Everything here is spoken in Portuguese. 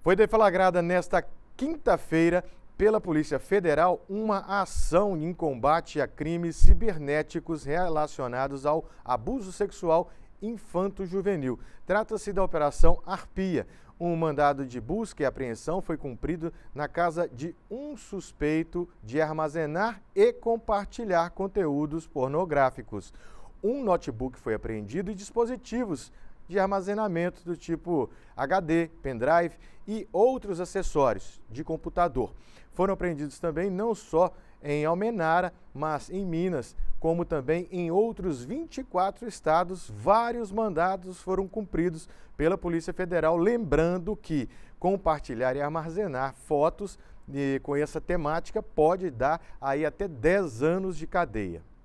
Foi deflagrada nesta quinta-feira pela Polícia Federal uma ação em combate a crimes cibernéticos relacionados ao abuso sexual infanto-juvenil. Trata-se da Operação Arpia. Um mandado de busca e apreensão foi cumprido na casa de um suspeito de armazenar e compartilhar conteúdos pornográficos. Um notebook foi apreendido e dispositivos de armazenamento do tipo HD, pendrive e outros acessórios de computador. Foram apreendidos também não só em Almenara, mas em Minas, como também em outros 24 estados, vários mandados foram cumpridos pela Polícia Federal. Lembrando que compartilhar e armazenar fotos eh, com essa temática pode dar aí até 10 anos de cadeia.